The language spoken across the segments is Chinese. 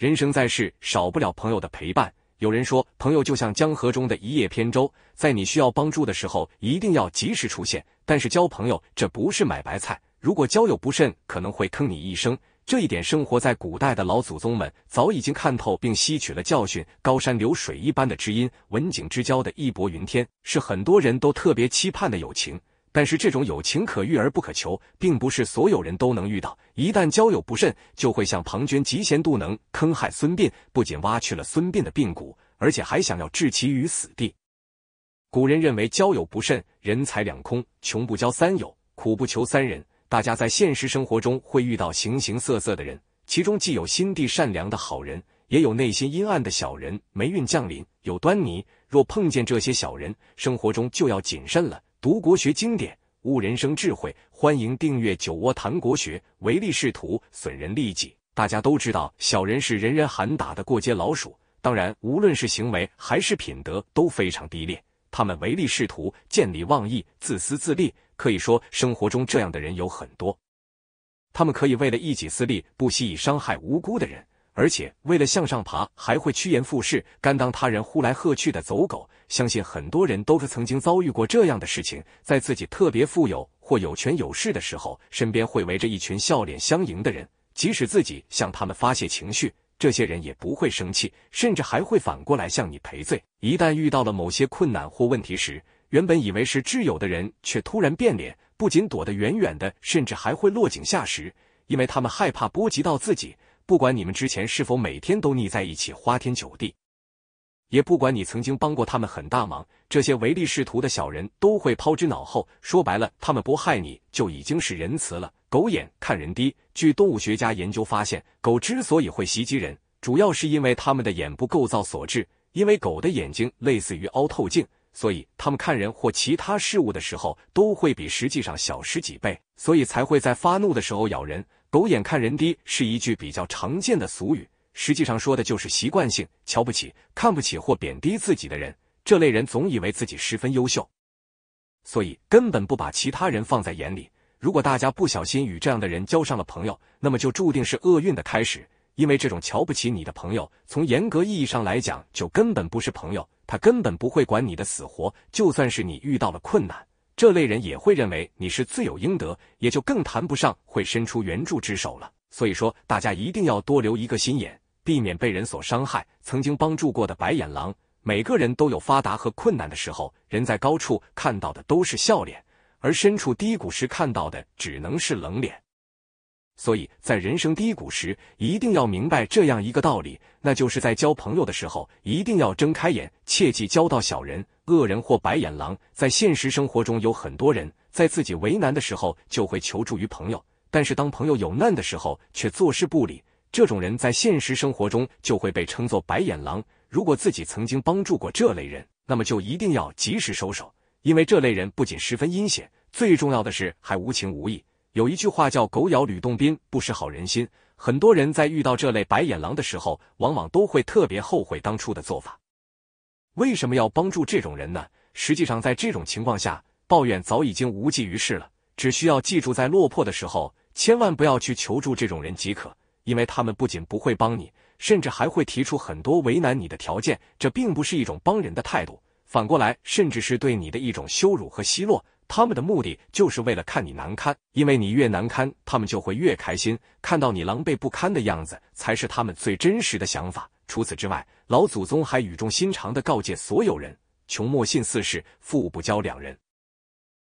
人生在世，少不了朋友的陪伴。有人说，朋友就像江河中的一叶扁舟，在你需要帮助的时候，一定要及时出现。但是交朋友，这不是买白菜。如果交友不慎，可能会坑你一生。这一点，生活在古代的老祖宗们早已经看透并吸取了教训。高山流水一般的知音，文景之交的义薄云天，是很多人都特别期盼的友情。但是这种有情可遇而不可求，并不是所有人都能遇到。一旦交友不慎，就会像庞涓嫉贤妒能，坑害孙膑，不仅挖去了孙膑的病骨，而且还想要置其于死地。古人认为交友不慎，人财两空；穷不交三友，苦不求三人。大家在现实生活中会遇到形形色色的人，其中既有心地善良的好人，也有内心阴暗的小人。霉运降临，有端倪，若碰见这些小人，生活中就要谨慎了。读国学经典，悟人生智慧。欢迎订阅《酒窝谈国学》。唯利是图，损人利己。大家都知道，小人是人人喊打的过街老鼠。当然，无论是行为还是品德都非常低劣。他们唯利是图，见利忘义，自私自利。可以说，生活中这样的人有很多。他们可以为了一己私利，不惜以伤害无辜的人。而且为了向上爬，还会趋炎附势，甘当他人呼来喝去的走狗。相信很多人都是曾经遭遇过这样的事情：在自己特别富有或有权有势的时候，身边会围着一群笑脸相迎的人；即使自己向他们发泄情绪，这些人也不会生气，甚至还会反过来向你赔罪。一旦遇到了某些困难或问题时，原本以为是挚友的人，却突然变脸，不仅躲得远远的，甚至还会落井下石，因为他们害怕波及到自己。不管你们之前是否每天都腻在一起花天酒地，也不管你曾经帮过他们很大忙，这些唯利是图的小人都会抛之脑后。说白了，他们不害你就已经是仁慈了。狗眼看人低，据动物学家研究发现，狗之所以会袭击人，主要是因为它们的眼部构造所致。因为狗的眼睛类似于凹透镜，所以它们看人或其他事物的时候，都会比实际上小十几倍，所以才会在发怒的时候咬人。狗眼看人低是一句比较常见的俗语，实际上说的就是习惯性瞧不起、看不起或贬低自己的人。这类人总以为自己十分优秀，所以根本不把其他人放在眼里。如果大家不小心与这样的人交上了朋友，那么就注定是厄运的开始，因为这种瞧不起你的朋友，从严格意义上来讲，就根本不是朋友，他根本不会管你的死活，就算是你遇到了困难。这类人也会认为你是罪有应得，也就更谈不上会伸出援助之手了。所以说，大家一定要多留一个心眼，避免被人所伤害。曾经帮助过的白眼狼，每个人都有发达和困难的时候。人在高处看到的都是笑脸，而身处低谷时看到的只能是冷脸。所以在人生低谷时，一定要明白这样一个道理，那就是在交朋友的时候，一定要睁开眼，切记交到小人。恶人或白眼狼，在现实生活中有很多人，在自己为难的时候就会求助于朋友，但是当朋友有难的时候却坐视不理，这种人在现实生活中就会被称作白眼狼。如果自己曾经帮助过这类人，那么就一定要及时收手，因为这类人不仅十分阴险，最重要的是还无情无义。有一句话叫“狗咬吕洞宾，不识好人心”，很多人在遇到这类白眼狼的时候，往往都会特别后悔当初的做法。为什么要帮助这种人呢？实际上，在这种情况下，抱怨早已经无济于事了。只需要记住，在落魄的时候，千万不要去求助这种人即可，因为他们不仅不会帮你，甚至还会提出很多为难你的条件。这并不是一种帮人的态度，反过来，甚至是对你的一种羞辱和奚落。他们的目的就是为了看你难堪，因为你越难堪，他们就会越开心。看到你狼狈不堪的样子，才是他们最真实的想法。除此之外，老祖宗还语重心长地告诫所有人：穷莫信四世，富不交两人。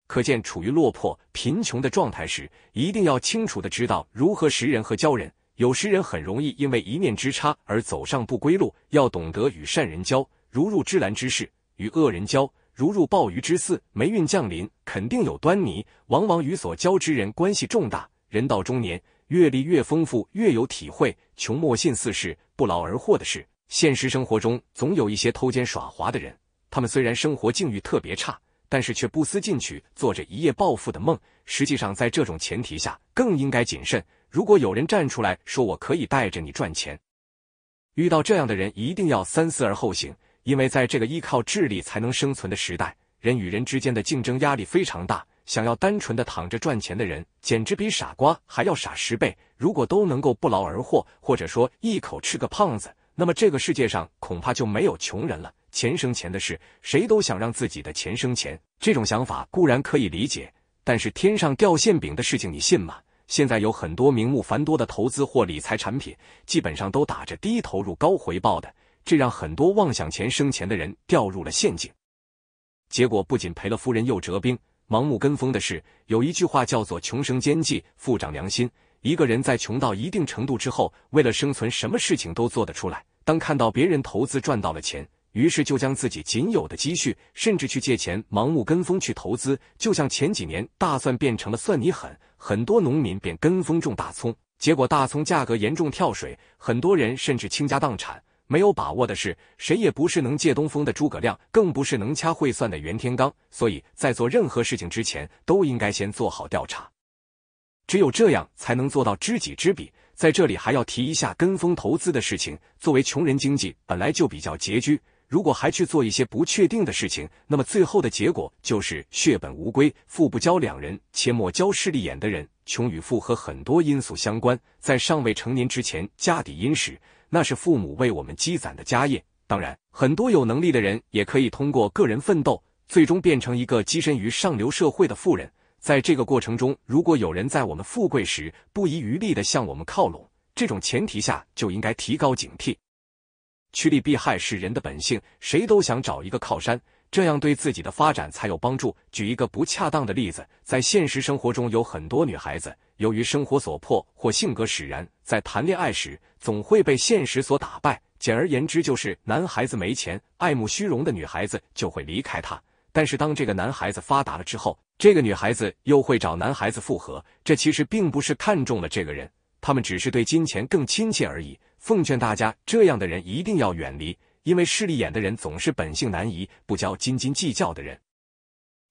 可见处于落魄贫穷的状态时，一定要清楚地知道如何识人和交人。有时人很容易因为一念之差而走上不归路。要懂得与善人交，如入芝兰之室；与恶人交，如入鲍鱼之肆。霉运降临，肯定有端倪，往往与所交之人关系重大。人到中年。阅历越丰富，越有体会。穷莫信似是不劳而获的事。现实生活中，总有一些偷奸耍滑的人，他们虽然生活境遇特别差，但是却不思进取，做着一夜暴富的梦。实际上，在这种前提下，更应该谨慎。如果有人站出来说我可以带着你赚钱，遇到这样的人一定要三思而后行。因为在这个依靠智力才能生存的时代，人与人之间的竞争压力非常大。想要单纯的躺着赚钱的人，简直比傻瓜还要傻十倍。如果都能够不劳而获，或者说一口吃个胖子，那么这个世界上恐怕就没有穷人了。钱生钱的事，谁都想让自己的钱生钱，这种想法固然可以理解，但是天上掉馅饼的事情你信吗？现在有很多名目繁多的投资或理财产品，基本上都打着低投入高回报的，这让很多妄想钱生钱的人掉入了陷阱，结果不仅赔了夫人又折兵。盲目跟风的是有一句话叫做穷生奸计，富长良心。一个人在穷到一定程度之后，为了生存，什么事情都做得出来。当看到别人投资赚到了钱，于是就将自己仅有的积蓄，甚至去借钱，盲目跟风去投资。就像前几年大蒜变成了蒜泥狠，很多农民便跟风种大葱，结果大葱价格严重跳水，很多人甚至倾家荡产。没有把握的事，谁也不是能借东风的诸葛亮，更不是能掐会算的袁天罡。所以在做任何事情之前，都应该先做好调查，只有这样才能做到知己知彼。在这里还要提一下跟风投资的事情。作为穷人经济本来就比较拮据，如果还去做一些不确定的事情，那么最后的结果就是血本无归。富不交两人，切莫交势利眼的人。穷与富和很多因素相关，在尚未成年之前，家底殷实。那是父母为我们积攒的家业，当然，很多有能力的人也可以通过个人奋斗，最终变成一个跻身于上流社会的富人。在这个过程中，如果有人在我们富贵时不遗余力地向我们靠拢，这种前提下就应该提高警惕。趋利避害是人的本性，谁都想找一个靠山，这样对自己的发展才有帮助。举一个不恰当的例子，在现实生活中有很多女孩子。由于生活所迫或性格使然，在谈恋爱时总会被现实所打败。简而言之，就是男孩子没钱，爱慕虚荣的女孩子就会离开他。但是当这个男孩子发达了之后，这个女孩子又会找男孩子复合。这其实并不是看中了这个人，他们只是对金钱更亲切而已。奉劝大家，这样的人一定要远离，因为势利眼的人总是本性难移，不交斤斤计较的人。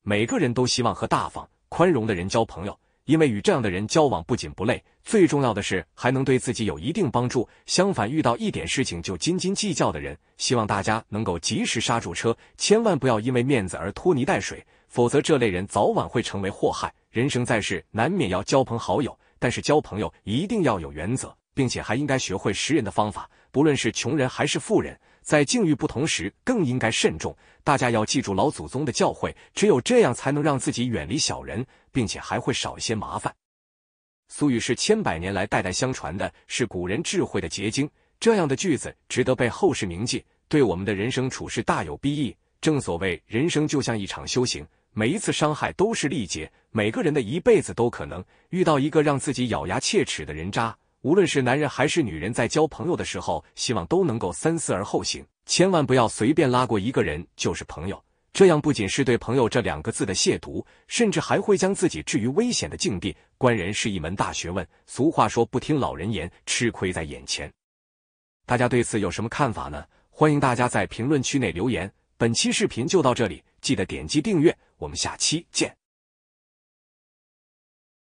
每个人都希望和大方、宽容的人交朋友。因为与这样的人交往不仅不累，最重要的是还能对自己有一定帮助。相反，遇到一点事情就斤斤计较的人，希望大家能够及时刹住车，千万不要因为面子而拖泥带水，否则这类人早晚会成为祸害。人生在世，难免要交朋好友，但是交朋友一定要有原则，并且还应该学会识人的方法。不论是穷人还是富人。在境遇不同时，更应该慎重。大家要记住老祖宗的教诲，只有这样才能让自己远离小人，并且还会少一些麻烦。苏语是千百年来代代相传的，是古人智慧的结晶。这样的句子值得被后世铭记，对我们的人生处事大有裨益。正所谓，人生就像一场修行，每一次伤害都是历劫。每个人的一辈子都可能遇到一个让自己咬牙切齿的人渣。无论是男人还是女人，在交朋友的时候，希望都能够三思而后行，千万不要随便拉过一个人就是朋友。这样不仅是对朋友这两个字的亵渎，甚至还会将自己置于危险的境地。关人是一门大学问，俗话说不听老人言，吃亏在眼前。大家对此有什么看法呢？欢迎大家在评论区内留言。本期视频就到这里，记得点击订阅，我们下期见。